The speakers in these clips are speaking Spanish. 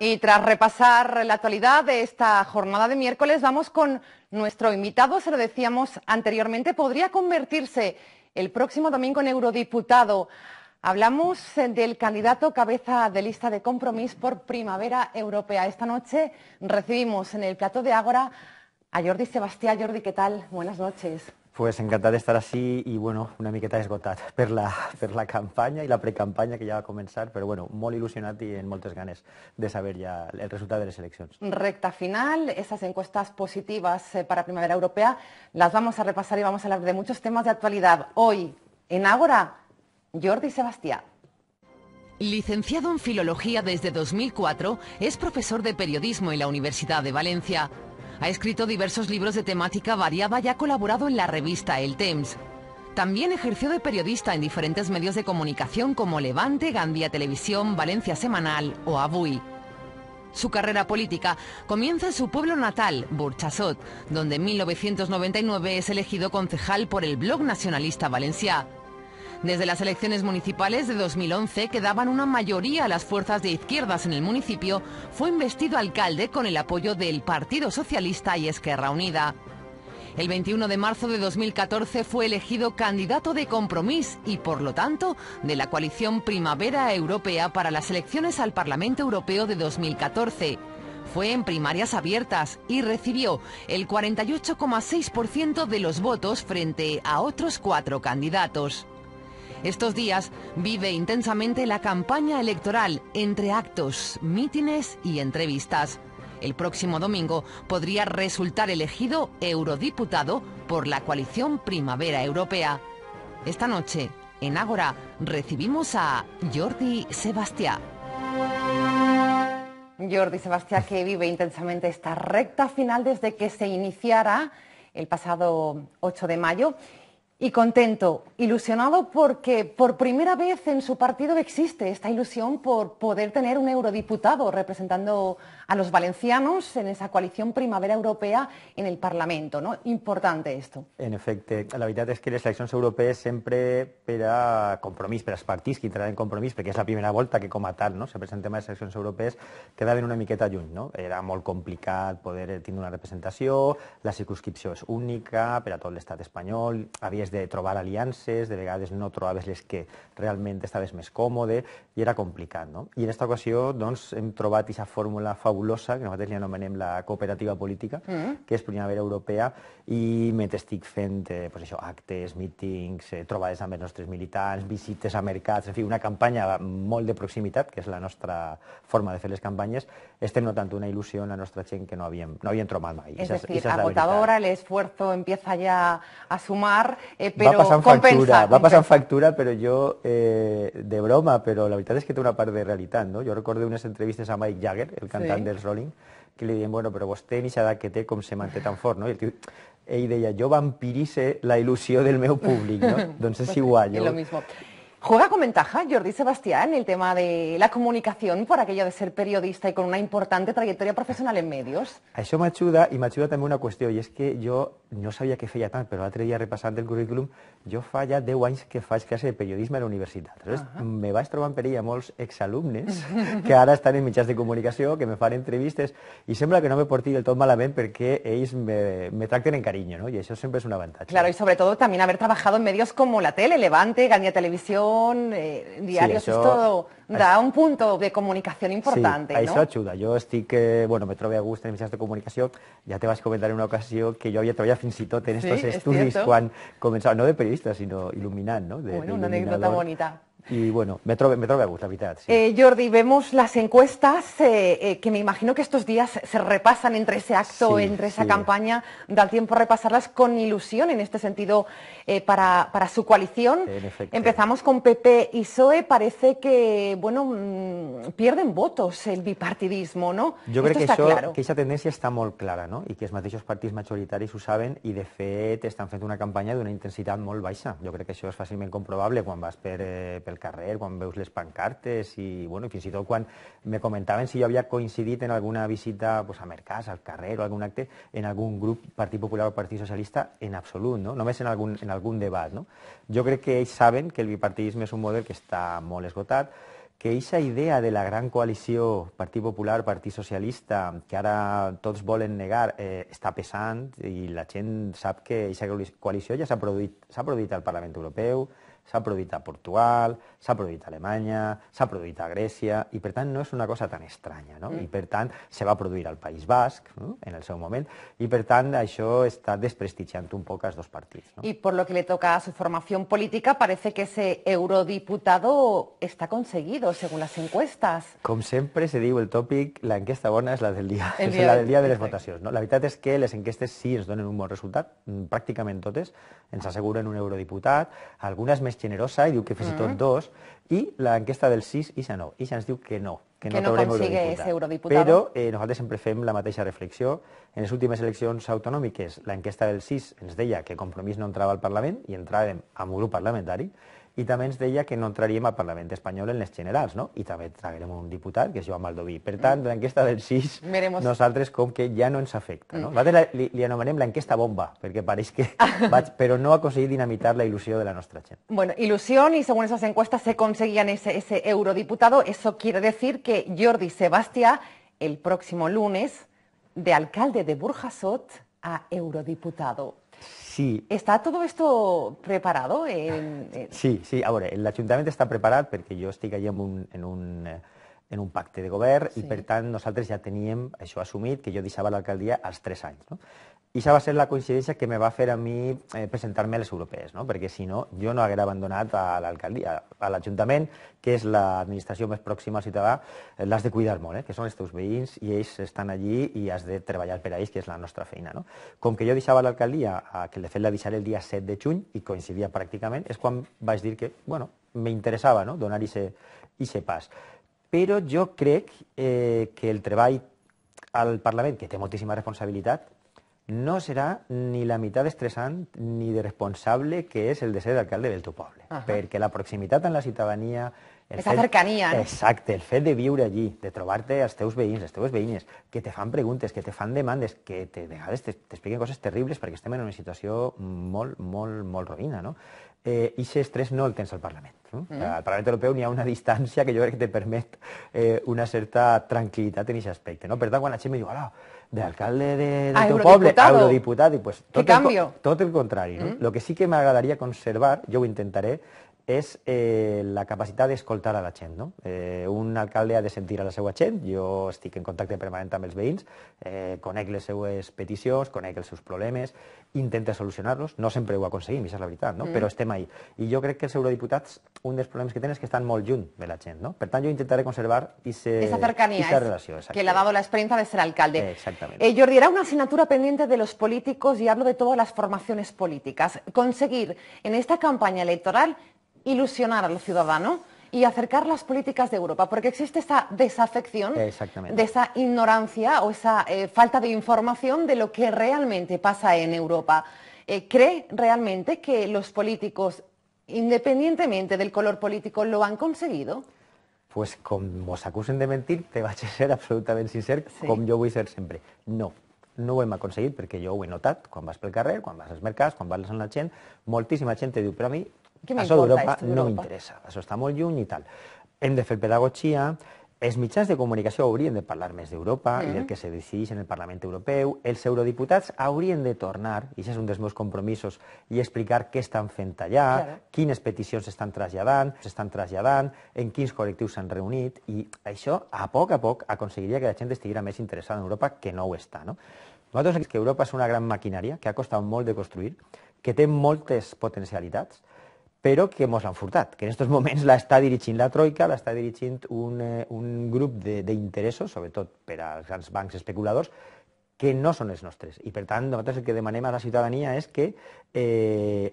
Y tras repasar la actualidad de esta jornada de miércoles, vamos con nuestro invitado. Se lo decíamos anteriormente, podría convertirse el próximo domingo en eurodiputado. Hablamos eh, del candidato cabeza de lista de compromiso por Primavera Europea. Esta noche recibimos en el plato de Ágora a Jordi Sebastián. Jordi, ¿qué tal? Buenas noches. Pues de estar así y bueno, una miqueta esgotada per la, per la campaña y la precampaña que ya va a comenzar, pero bueno, muy ilusionado y en moltes ganes de saber ya el resultado de las elecciones. Recta final, esas encuestas positivas eh, para Primavera Europea las vamos a repasar y vamos a hablar de muchos temas de actualidad. Hoy, en Ágora, Jordi Sebastián. Licenciado en Filología desde 2004, es profesor de Periodismo en la Universidad de Valencia. Ha escrito diversos libros de temática variada y ha colaborado en la revista El Temps. También ejerció de periodista en diferentes medios de comunicación como Levante, Gandía Televisión, Valencia Semanal o Abui. Su carrera política comienza en su pueblo natal, Burchasot, donde en 1999 es elegido concejal por el Blog Nacionalista Valenciá. Desde las elecciones municipales de 2011, que daban una mayoría a las fuerzas de izquierdas en el municipio, fue investido alcalde con el apoyo del Partido Socialista y Esquerra Unida. El 21 de marzo de 2014 fue elegido candidato de compromiso y, por lo tanto, de la coalición Primavera Europea para las elecciones al Parlamento Europeo de 2014. Fue en primarias abiertas y recibió el 48,6% de los votos frente a otros cuatro candidatos. Estos días vive intensamente la campaña electoral entre actos, mítines y entrevistas. El próximo domingo podría resultar elegido eurodiputado por la coalición Primavera Europea. Esta noche, en Ágora, recibimos a Jordi Sebastián. Jordi Sebastián, que vive intensamente esta recta final desde que se iniciara el pasado 8 de mayo y contento, ilusionado porque por primera vez en su partido existe esta ilusión por poder tener un eurodiputado representando a los valencianos en esa coalición primavera europea en el Parlamento. ¿no? Importante esto. En efecto, la verdad es que las elecciones europeas siempre era compromiso, pero pero als que entrarán en compromiso, porque es la primera vuelta que como tal no? se más elecciones europeas que en una miqueta lluny. No? Era muy complicado poder tener una representación, la circunscripción es única pero todo el Estado español. Había de trobar aliances, de vegades no trobaves les que realment estaves més còmode, y era complicado. Y en esta ocasión doncs, hem trobat esa fórmula fabulosa, que va li anomenem la cooperativa política, mm. que es Primavera Europea, y mentre estic fent eh, pues això, actes, meetings, eh, trobades amb tres nostres visites a mercats, en fin, una campaña molt de proximidad, que es la nuestra forma de fer campañas, campanyes, no tanto una ilusión a nuestra nostra que no había no havíem mai. Es decir, agotadora, el esfuerzo empieza ya a sumar eh, però va passant compensa, factura, compensa. va passant factura, però jo, eh, de broma, però la veritat és que té una part de realitat, no? Jo recordo unes entrevistes a Mike Jagger, el cantant sí. dels Rolling, que li diuen, bueno, però vostè ni edat que té com se manté tan fort, no? I el tio, ell deia, jo vampiritze la il·lusió del meu públic, no? doncs és igual. Jo... I lo mismo. Juega con ventaja Jordi Sebastián el tema de la comunicación por aquello de ser periodista y con una importante trayectoria profesional en medios. A ayuda y me ayuda también una cuestión y es que yo no sabía que feia pero pero otro día repasando el currículum, yo falla de 10 que faig clase de periodismo en la universidad entonces me va trobant per ella molts exalumnes que ahora están en mitjans de comunicación que me fan entrevistas y sembla que no me porti del todo malamente porque ellos me, tracten en cariño no? y eso siempre es una ventaja. Claro, y sobre todo también haber trabajado en medios como la tele, Levante, Gania Televisión eh, diarios, es todo da un punto de comunicación importante, sí, no? això Yo Yo bueno, me trove a gusto en mi de comunicación Ya te vas a comentar en una ocasión que yo había todavía finsito en estos estudios Cuando comenzaba, no de periodista, sino iluminar no? De, bueno, una anécdota bonita. Y bueno, me trobe, me gusta a gusto, eh, Jordi, vemos las encuestas eh, eh, que me imagino que estos días se repasan entre ese acto, entre esa campaña. Da tiempo a repasarlas con ilusión en este sentido para, su coalición. Empezamos con PP y PSOE. Parece que, bueno, mm, pierden votos el bipartidismo, no? Yo creo que, eso claro. que esa tendencia está muy clara, no? y que es de esos partidos mayoritarios lo saben y de fet, están haciendo una campaña de una intensidad muy baixa. Yo creo que eso es fácilmente comprobable Juan vas carrer, quan veus les pancartes i, bueno, fins i tot quan me comentaven si jo havia coincidit en alguna visita pues, a Mercàs, al carrer o algun acte, en algun grup Partit Popular o Partit Socialista, en absolut, no? només en algun, en algun debat. No? Jo crec que ells saben que el bipartidisme és un model que està molt esgotat, que aquesta idea de la gran coalició Partit Popular, Partit Socialista, que ara tots volen negar, eh, està pesant i la gent sap que aquesta coalició ja s'ha produït, produït al Parlament Europeu, S'ha produït a Portugal, s'ha produït a Alemanya, s'ha produït a Grècia, i per tant no és una cosa tan estranya, no? Mm. I per tant se va produir al País Basc no? en el seu moment, i per tant això està desprestigiant un poc els dos partits. No? I per lo que le toca a su formació política, parece que ese eurodiputado está conseguido, según las encuestas. Com sempre se diu el tòpic, la enquesta bona és la del dia, dia, és la del dia de les votacions. No? La veritat és que les enquestes sí ens donen un bon resultat, mm, pràcticament totes ens asseguren un eurodiputat, algunes més generosa i diu que fins i tot mm. dos, i l'enquesta del 6, Ixa no. Ixa ens diu que no, que, que no, no consigue ser eurodiputada. Però eh, nosaltres sempre fem la mateixa reflexió. En les últimes eleccions autonòmiques, l'enquesta del 6 ens deia que Compromís no entrava al Parlament i entràvem amb un grup parlamentari, Y también es de ella que no entraríamos al Parlamento Español en las generals, no? Y traeremos traeremos un diputado, que llama Joan Maldoví. tanto, mm. la enquesta del Sis nos nosaltres con que ya no nos afecta, no? Mm. la li, li la encuesta bomba, porque parece que Pero no ha conseguido dinamitar la ilusión de la nuestra gent. Bueno, ilusión, y según esas encuestas se conseguían ese, ese eurodiputado, eso quiere decir que Jordi Sebastián, el próximo lunes, de alcalde de Burjasot a eurodiputado. ¿Está todo esto preparado? Sí, sí. Ahora, el ayuntamiento está preparado porque yo estoy allí en un eh, en un pacte de govern sí. i, per tant, nosaltres ja teníem això assumit, que jo deixava l'alcaldia als 3 anys. No? I això va ser la coincidència que me va fer a mi eh, presentar-me a les europees, no? perquè si no, jo no haguera abandonat a l'alcaldia, a l'Ajuntament, que és l'administració més pròxima al ciutadà, eh, l'has de cuidar molt, eh? que són els teus veïns i ells estan allí i has de treballar per a ells, que és la nostra feina. No? Com que jo deixava l'alcaldia, que de fet la deixaré el dia 7 de juny i coincidia pràcticament, és quan vaig dir que, bueno, m'interessava no? donar-hi ese, pas però jo crec eh, que el treball al Parlament, que té moltíssima responsabilitat, no serà ni la meitat estressant ni de responsable que és el de ser d'alcalde del teu poble. Uh -huh. Perquè la proximitat amb la ciutadania... El Esa fet, cercania, Exacte, el fet de viure allí, de trobar-te els teus veïns, les teves veïnes, que te fan preguntes, que te fan demandes, que te, de vegades t'expliquen coses terribles perquè estem en una situació molt, molt, molt roïna, no? y eh, ese estrés no tens al Parlament. El Al Parlament Europeu ni a una distancia que yo crec que te permet eh, una certa tranquilidad en ese aspecto No? Per quan la me diu, de alcalde de, de pueblo ah, teu poble a eurodiputat, i pues, todo el, contrario Lo que sí que me agradaría conservar, yo ho intentaré, és eh, la capacitat d'escoltar a la gent. No? Eh, un alcalde ha de sentir a la seva gent, jo estic en contacte permanent amb els veïns, eh, conec les seues peticions, conec els seus problemes, intenta solucionar-los, no sempre ho aconseguim, això és la veritat, no? mm. però estem ahí. I jo crec que els eurodiputats, un dels problemes que tenen és que estan molt lluny de la gent. No? Per tant, jo intentaré conservar aquesta cercanía, aquesta relació. Exacte. Que la ha dado la experiencia de ser alcalde. Eh, Eh, Jordi, era una assignatura pendiente de los políticos y hablo de todas las formaciones políticas. Conseguir en esta campanya electoral ilusionar a los ciudadanos y acercar las políticas de Europa, porque existe esa desafección, de esa ignorancia o esa eh, falta de información de lo que realmente pasa en Europa. Eh, ¿Cree realmente que los políticos, independientemente del color político, lo han conseguido? Pues como os acusen de mentir, te vas a ser absolutamente sincero... ...como yo voy a ser siempre... No, no voy a conseguir, ...porque yo voy he notar ...cuando vas el carril... ...cuando vas las mercados, ...cuando vas a la gente... ...multísima gente te diu, a Què això d'Europa no m'interessa, això està molt lluny i tal. Hem de fer pedagogia, els mitjans de comunicació haurien de parlar més d'Europa mm. i del que se decideix en el Parlament Europeu. Els eurodiputats haurien de tornar, i això és un dels meus compromisos, i explicar què estan fent allà, claro. quines peticions s'estan traslladant, s'estan traslladant, en quins col·lectius s'han reunit, i això, a poc a poc, aconseguiria que la gent estigui més interessada en Europa que no ho està. No? Nosaltres que Europa és una gran maquinària que ha costat molt de construir, que té moltes potencialitats, però que ens han furtat, que en aquests moments l'està dirigint la Troika, l'està dirigint un, eh, un grup d'interessos, sobretot per als grans bancs especuladors, que no són els nostres. I per tant, nosaltres el que demanem a la ciutadania és que eh,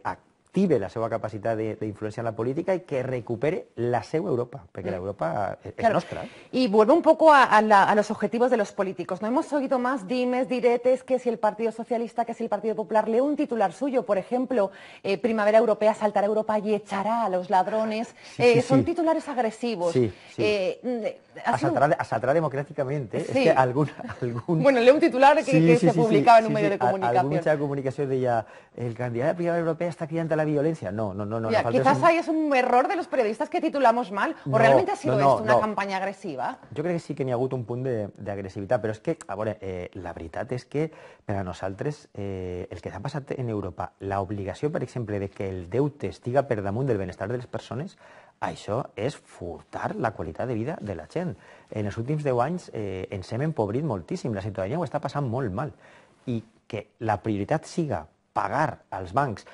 active la capacidad de influencia en la política y que recupere la seva Europa, porque la mm. Europa es nuestra. Eh? Y vuelvo un poco a, los objetivos de los políticos. No hemos oído más dimes, diretes, que si el Partido Socialista, que si el Partido Popular. lee un titular suyo, por ejemplo, eh, Primavera Europea saltará a Europa y echará a los ladrones. Eh, son titulares agresivos. Mm, asaltará, democráticamente. Es algún, Bueno, lee un titular que, se publicaba en un medio de comunicación. comunicación de ya, el candidato de Primavera Europea está aquí ante la violencia. No, no, no. no ya, quizás un... ahí es un error de los periodistas que titulamos mal. ¿O no, realmente ha sido no, no, esto una campaña agresiva? Yo creo que sí que ni ha hagut un punt agresividad. Pero és que, a ver, eh, la veritat és que per a nosaltres eh, el que ha passat en Europa, la obligació, per exemple, de que el deute estiga per damunt del benestar de les persones, això és furtar la qualitat de vida de la gent. En els últims 10 anys eh, ens hem empobrit moltíssim, la ciudadanía está està passant molt mal. Y que la prioritat siga pagar als bancos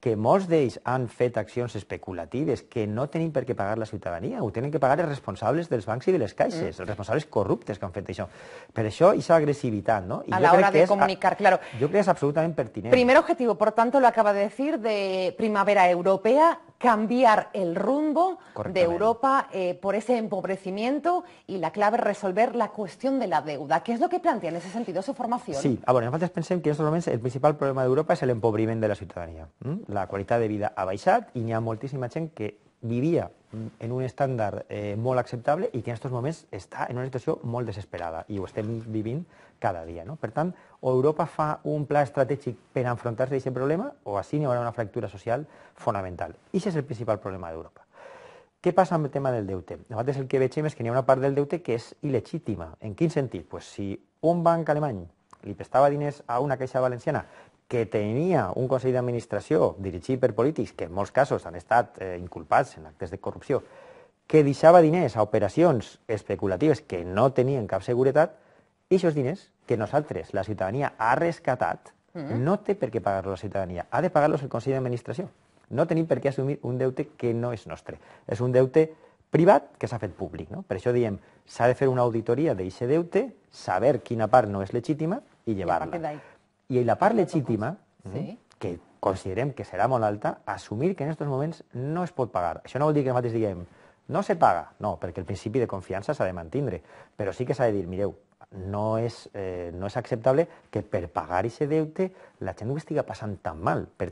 que molts d'ells han fet accions especulatives que no tenim per què pagar la ciutadania, ho tenen que pagar els responsables dels bancs i de les caixes, mm. els responsables corruptes que han fet això. Per això, aquesta agressivitat, ¿no? Y a l'hora de comunicar, es, claro. Yo creo que es absolutamente pertinente. Primer objectiu, por tanto, lo acaba de decir, de primavera europea, cambiar el rumbo de Europa eh, por ese empobrecimiento y la clave es resolver la cuestión de la deuda. ¿Qué es lo que plantea en ese sentido su formación? Sí, ah, bueno, en que en que momentos el principal problema de Europa es el empobrimiento de la ciudadanía. La calidad de vida a baixat y ni a moltíssima que vivía en un estándar eh, aceptable y que en estos momentos está en una situación muy desesperada y lo viviendo viviendo cada día. No? o Europa fa un pla estratègic per enfrontar-se a aquest problema, o així n'hi haurà una fractura social fonamental. I això és el principal problema d'Europa. Què passa amb el tema del deute? Nosaltres el que veiem és que n'hi ha una part del deute que és il·legítima. En quin sentit? Pues si un banc alemany li prestava diners a una caixa valenciana que tenia un Consell d'Administració dirigit per polítics que en molts casos han estat eh, inculpats en actes de corrupció, que deixava diners a operacions especulatives que no tenien cap seguretat, i aquests diners que nosaltres, la ciutadania, ha rescatat, mm. no té per què pagar-lo la ciutadania, ha de pagar-los el Consell d'Administració. No tenim per què assumir un deute que no és nostre. És un deute privat que s'ha fet públic. No? Per això diem, s'ha de fer una auditoria d'aquest deute, saber quina part no és legítima i llevar-la. I la part legítima, mm, sí. que considerem que serà molt alta, assumir que en aquests moments no es pot pagar. Això no vol dir que nosaltres diguem, no se paga, no, perquè el principi de confiança s'ha de mantindre, però sí que s'ha de dir, mireu, Eh, no es, aceptable que per pagar ese deute la gent pasan tan mal. Per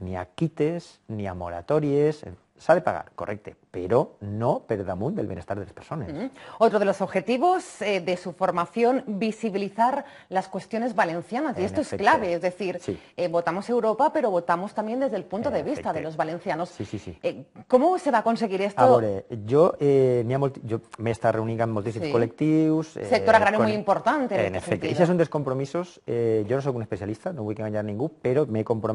ni a quites, ni a moratorios, sale pagar, correcte, pero no perdamos del bienestar de las personas. Otro de los objetivos eh, de su formación, visibilizar las cuestiones valencianas, y esto es clave, es decir, eh, votamos Europa, pero votamos también desde el punto de vista de los valencianos. Eh, ¿Cómo se va a conseguir esto? Ahora, yo, yo me estado reuniendo en multitud colectivos... Sector agrario muy importante. En, este efecto, esos son descompromisos. compromisos. yo no soy un especialista, no voy a engañar a pero me comprometido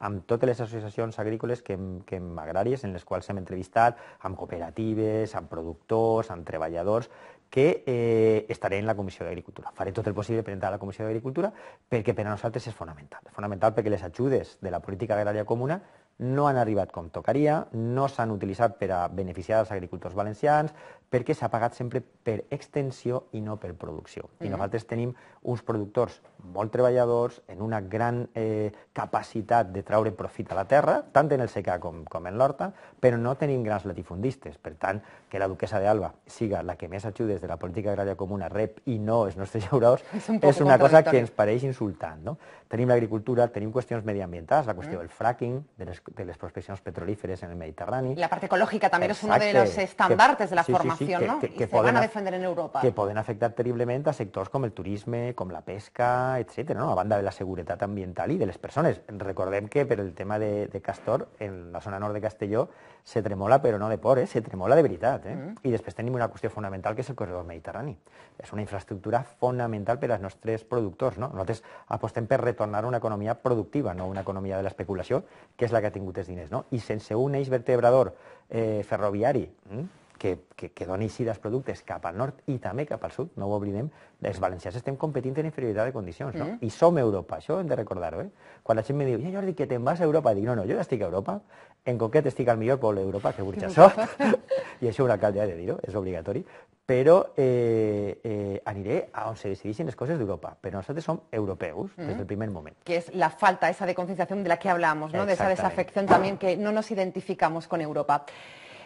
a todas las asociaciones agrícolas... que, que las en las se me ha entrevistado... amb cooperatives, amb productors, amb treballadors, que eh, estaré en la Comissió d'Agricultura. Faré tot el possible per entrar a la Comissió d'Agricultura perquè per a nosaltres és fonamental. És fonamental perquè les ajudes de la política agrària comuna no han arribat com tocaria, no s'han utilitzat per a beneficiar els agricultors valencians, perquè s'ha pagat sempre per extensió i no per producció. Mm -hmm. I nosaltres tenim uns productors molt treballadors, en una gran eh, capacitat de traure profit a la terra, tant en el secà com, com en l'horta, però no tenim grans latifundistes. Per tant, que la duquesa d'Alba siga la que més ajudes de la política agrària comuna rep i no els nostres llauradors, és, un és una cosa que ens pareix insultant. No? Tenim l'agricultura, tenim qüestions mediambientals, la qüestió mm -hmm. del fracking, de les de las prospecciones petrolíferas en el Mediterráneo. La parte ecológica también es uno de los estandartes de la formación, ¿no? Que, se van a defender en Europa. Que pueden afectar terriblemente a sectores como el turismo... ...como la pesca, etcétera, No? A banda de la seguridad ambiental y de las personas... ...recordemos que el tema de, Castor, en la zona norte de Castelló, se tremola, pero no de por, eh, se tremola de verdad... Eh? Mm. después tenemos una cuestión fundamental... que es el corredor mediterráneo... ...es una infraestructura fundamental para nuestros tres productores, No? te apostem retornar retornar una economía productiva, no una economía de la especulación, que es la que tingut els diners. No? I sense un eix vertebrador eh, ferroviari, mm? que, que, que dona productes cap al nord i també cap al sud, no ho oblidem, els valencians estem competint en inferioridad de condiciones, no? Mm. I Europa, això hem de recordar eh? Quan la gent me diu, ja Jordi, que te vas a Europa, digo, no, no, jo ja estic a Europa, en qué estic al millor poble d'Europa, que Burjassot, i això una Y de dir-ho, és obligatori, però eh, eh, aniré a on se decideixen les coses d'Europa. Però nosaltres som europeus mm mm-hmm. desde el primer momento. Que es la falta esa de concienciación de la que hablamos, ¿no? de esa desafección también que no nos identificamos con Europa.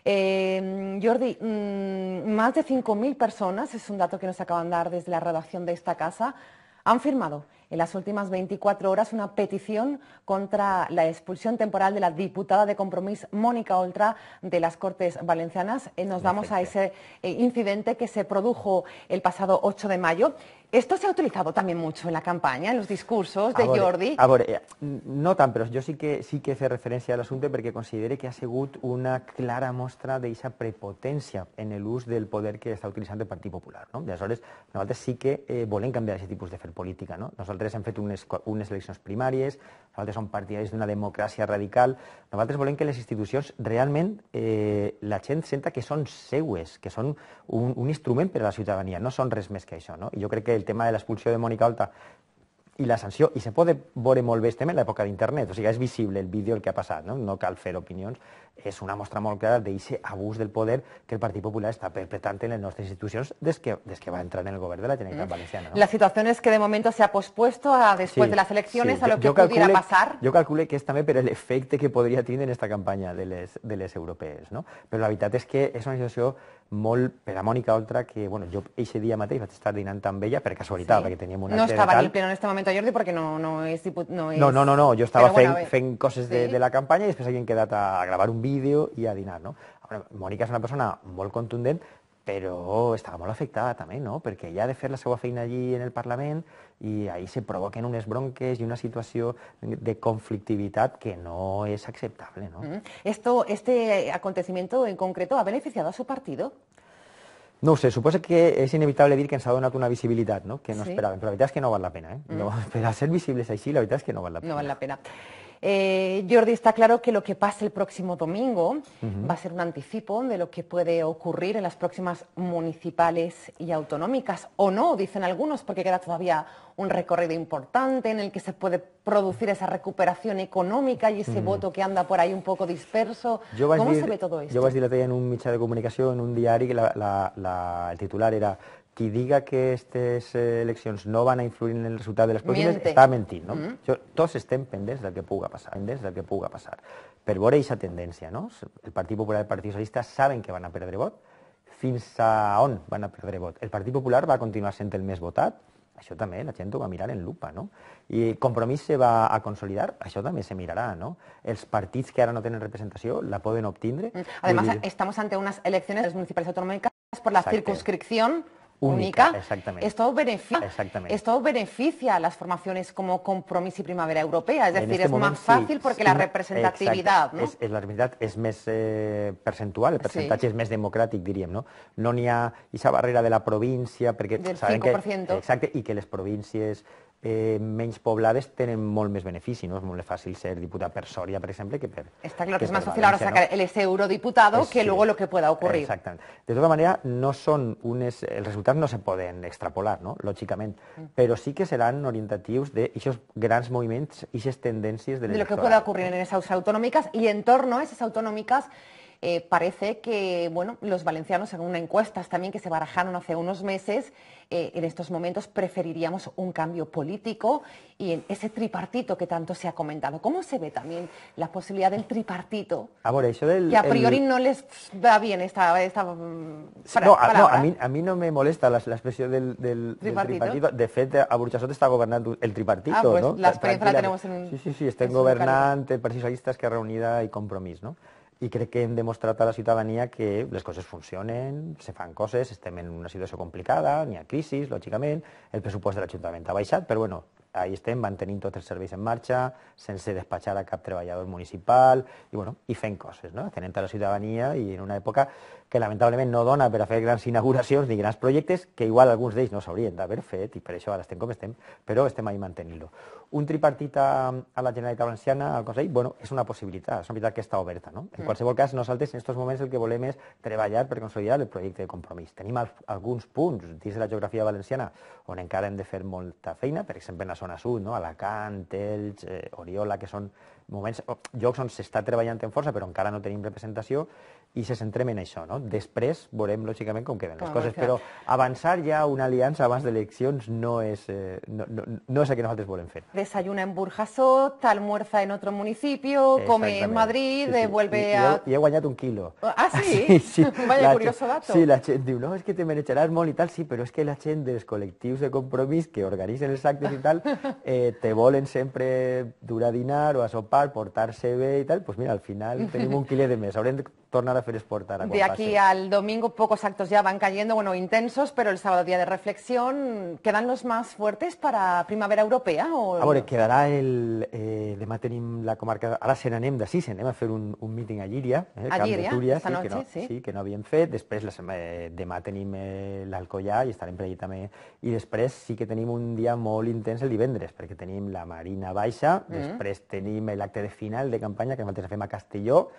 Eh, Jordi, mm, más de 5.000 personas, es un dato que nos acaban de dar desde la redacción de esta casa, han firmado en las últimas 24 horas una petición contra la expulsión temporal de la diputada de Compromís, Mónica Oltra, de las Cortes Valencianas. Eh, nos vamos a ese eh, incidente que se produjo el pasado 8 de mayo. Esto se ha utilizado también mucho en la campaña, en los discursos de Jordi. A eh, no tan, pero yo sí que, sí que hace referencia al asunto porque considere que ha segut una clara muestra de esa prepotencia en el uso del poder que está utilizando el Partido Popular. No? antes sí que eh, a cambiar ese tipo de fer política. No? nosaltres hem fet unes, unes eleccions primàries, nosaltres som partidaris d'una democràcia radical. Nosaltres volem que les institucions realment eh, la gent senta que són seues, que són un, un instrument per a la ciutadania, no són res més que això. No? I jo crec que el tema de l'expulsió de Mònica Alta Y la sanció, y se puede volver molt en la época de Internet, o sea, es visible el vídeo el que ha pasado, no, no cal es una muestra muy clara de ese abuso del poder que el Partido Popular está perpetrando en nuestras instituciones desde que, va a entrar en el gobierno de la Generalitat mm. Valenciana. La situación es que de momento se ha pospuesto a después de las elecciones a lo que yo pudiera pasar. Yo calculé que también pero el efecto que podría tener esta campaña de les, de no? Pero la verdad es que es una situación... molt per a Mònica Oltra, que bueno, jo aquest dia mateix vaig estar dinant amb ella per casualitat, sí. perquè teníem una... No estava en el pleno en este moment, a Jordi, perquè no, no és No, és... no, no, no, no, jo estava bueno, fent, fent coses sí. de, de la campanya i després havíem quedat a gravar un vídeo i a dinar, no? Mònica és una persona molt contundent, Pero estaba molt afectada también, no? Porque ja de fer la seva feina allí en el Parlament y ahí se provoquen unes bronques y una situación de conflictividad que no es aceptable. Esto, este acontecimiento en concreto ha beneficiado a su partido? No sé, suposo que es inevitable dir que en ha una visibilidad, no? que no esperaban. Pero la verdad es que no vale la pena. Eh? Mm. No, ser visibles sí la verdad es que no vale la pena. No vale la pena. Eh, Jordi, está claro que lo que pase el próximo domingo va a ser un anticipo de lo que puede ocurrir en las próximas municipales y autonómicas, o no, dicen algunos, porque queda todavía un recorrido importante en el que se puede producir esa recuperación económica y ese voto que anda por ahí un poco disperso. ¿Cómo se ve todo esto? Yo en un de comunicación, en un diario, que el titular era qui diga que aquestes eleccions no van a influir en el resultat de les pròximes està mentint, no? Mm -hmm. Tots estem pendents del que puga passar, pendents del que puga passar. Per veure aquesta tendència, no? El Partit Popular i el Partit Socialista saben que van a perdre vot, fins a on van a perdre vot. El Partit Popular va continuar sent el més votat, això també la gent ho va mirar en lupa, no? I Compromís se va a consolidar, això també se mirarà, no? Els partits que ara no tenen representació la poden obtindre. Mm. Además, dir... estamos ante unas elecciones municipales autonómicas por la Exacte. circunscripción única. Exactamente. Esto, beneficia, a las formaciones como Compromiso y Primavera Europea, es decir, este es más fácil porque la representatividad... no? Es la representatividad es más eh, percentual, el porcentaje es más democrático, diríamos. no? No ni a esa barrera de la provincia, porque Que, exacte, Y que las provincias. eh, menys poblades tenen molt més benefici, no? És molt fàcil ser diputat per Soria, per exemple, que per... Està clar que, és més fàcil ara sacar ¿no? el ese es, que luego lo que pueda ocurrir. Exactament. De tota manera, no són unes... Els resultats no se poden extrapolar, no? Lògicament. Mm. Però sí que seran orientatius d'aixos grans moviments, aixes tendències de l'electorat. De lo que pueda ocurrir en esas autonómicas y en torno a esas autonómicas Eh, parece que bueno, los valencianos en una encuesta también que se barajaron hace unos meses, eh, en estos momentos preferiríamos un cambio político y en ese tripartito que tanto se ha comentado. ¿Cómo se ve también la posibilidad del tripartito? que a priori no les va bien esta... esta mm, no, a, mí, no me molesta la, expresión del, ¿Tripartito? De fede a Burchasot está gobernando el tripartito, ah, pues, La experiencia la tenemos en... un... Sí, sí, sí, está en gobernante, París que reunida y compromiso, ¿no? i crec que hem demostrat a la ciutadania que les coses funcionen, se fan coses, estem en una situació complicada, n'hi ha crisi, lògicament, el pressupost de l'Ajuntament ha baixat, però bueno, ahir estem mantenint tots els serveis en marxa, sense despatxar a cap treballador municipal i, bueno, i fent coses, no? Tenent a la ciutadania i en una època que lamentablement no dona per a fer grans inauguracions ni grans projectes, que igual alguns d'ells no s'haurien d'haver fet i per això ara estem com estem, però estem ahí mantenint-lo. Un tripartit a, a la Generalitat Valenciana, al Consell, bueno, és una possibilitat, és una possibilitat que està oberta. No? En mm. qualsevol cas, nosaltres en aquests moments el que volem és treballar per consolidar el projecte de compromís. Tenim al, alguns punts dins de la geografia valenciana on encara hem de fer molta feina, per exemple, en la zona sud, no? Alacant, Elx, eh, Oriola, que són moments, llocs on s'està treballant en força però encara no tenim representació y se centrem en eso, No? Después veurem, lógicamente, con quedan las las pero pero ya ya una alianza a d'eleccions no elecciones eh, no, es... no es el que nosaltres volem Desayuna en Burjasot, almuerza en otro municipio, come en Madrid, vuelve a... Y he, he un kilo. Ah, sí? Vaya curioso dato. Sí, la gente diu, no, es que te merecerás mol y tal, sí, pero es que la de los colectivos de compromís que organizan el actes y tal, eh, te volen siempre duradinar o asopar, sopar, portar y tal, pues mira, al final tenemos un kilo de mes. Ahora hacer De aquí al domingo pocos actos ya van cayendo, bueno, intensos, pero el sábado día de reflexión, ¿quedan los más fuertes para primavera europea? O... A el... de eh, de la comarca... Ahora se n'anem de sí, se va a hacer un, un meeting a Liria, eh, que no, sí. fe. que no de fet. Después, la alcoya Y estar tenim y eh, l'Alcoyà y estarem sí que tenemos un día muy intenso el divendres, porque tenemos la Marina Baixa, mm. después tenemos el acto de final de campaña que se fem a Castelló,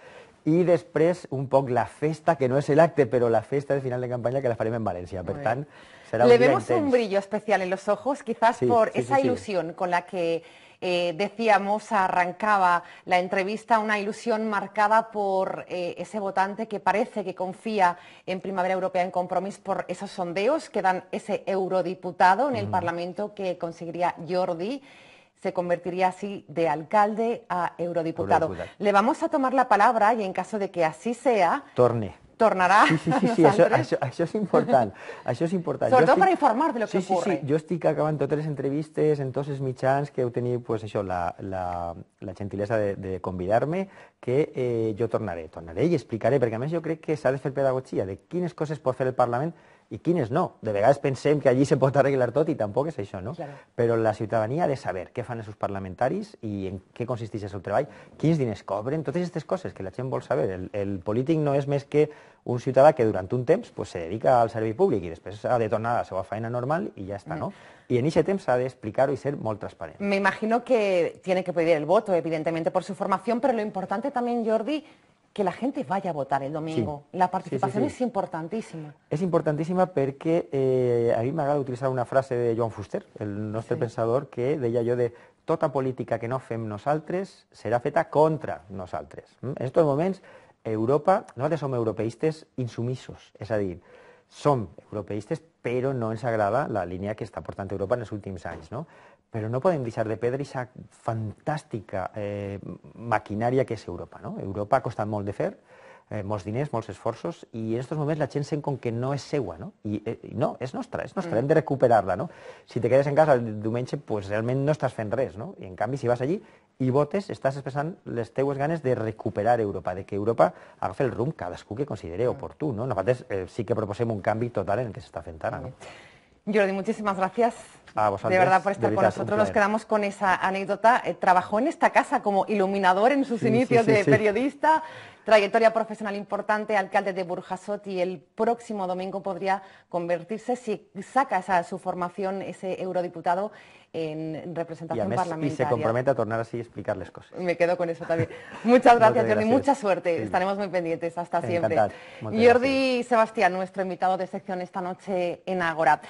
y después un poco la fiesta, que no es el acte, pero la fiesta de final de campaña que la faremos en Valencia Le vemos un brillo especial en los ojos, quizás por esa ilusión con la que eh, decíamos arrancaba la entrevista, una ilusión marcada por eh, ese votante que parece que confía en Primavera Europea en compromiso por esos sondeos que dan ese eurodiputado en el Parlamento que conseguiría Jordi se convertiría así de alcalde a eurodiputado. Le vamos a tomar la palabra y en caso de que así sea... Torne. Tornará. Sí, sí, sí, eso, es importante. Sobre todo informar de lo que ocurre. Sí, sí, yo estic acabando tres entrevistas, entonces mi mi que he tenido pues, eso la, gentileza de, convidarme, que eh, yo tornaré, tornaré y explicaré, porque a yo creo que que ha de hacer pedagogía de quiénes cosas por hacer el Parlamento ¿Y quines no. De vegades pensé que allí se pot arreglar todo y tampoco és això, no? Pero la ciudadanía ha de saber qué fan els seus parlamentaris i en qué consisteix el seu treball, quins diners cobren, totes aquestes coses que la gent sabe. saber. El, el no es más que un ciudadano que durante un temps pues, se dedica al servei públic i després ha de tornar a la seva feina normal y ya está, no? Y mm. en ese tema ha de explicarlo y ser muy transparente. Me imagino que tiene que pedir el voto, evidentemente, por su formación, pero lo importante también, Jordi, que la gente vaya a votar el domingo. Sí. La participación sí, sí, es importantíssima. És importantíssima perquè eh, a me ha utilitzar una frase de Joan Fuster, el nostre sí. pensador, que de ella jo de tota política que no fem nosaltres serà feta contra nosaltres. Mm? En aquests moments, Europa, nosaltres som europeistes insumissos, és a dir, som europeistes però no ens agrada la línia que està portant Europa en els últims anys. No? Pero no pueden visar de pedra esa fantástica eh, maquinaria que es Europa. No? Europa ha mol de fer, eh, dinés diners, esfuerzos, y en estos momentos la chensen con que no es Segua, no? Y eh, no, es nuestra, es nuestra, de mm. recuperarla, no? Si te quedas en casa el Dumenche, pues, realmente no estás fent no? Y en cambio si vas allí y votes, estás expresando les teues ganes de recuperar Europa, de que Europa haga el cada escu que considere mm. oportuno. no? Eh, sí que proposem un cambio total en el que se está ara, Jordi, muchísimas gracias. de verdad, por estar con nosotros. Nos quedamos con esa anécdota. Eh, trabajó en esta casa como iluminador en sus inicios de periodista trayectoria profesional importante, alcalde de Burjasot, y el próximo domingo podría convertirse, si saca su formación, ese eurodiputado, en representación parlamentaria. Y se compromete a tornar así y explicarles cosas. Me quedo con eso también. Muchas gracias, Jordi. Mucha suerte. Estaremos muy pendientes. Hasta siempre. Jordi Sebastián, nuestro invitado de sección esta noche en Agora.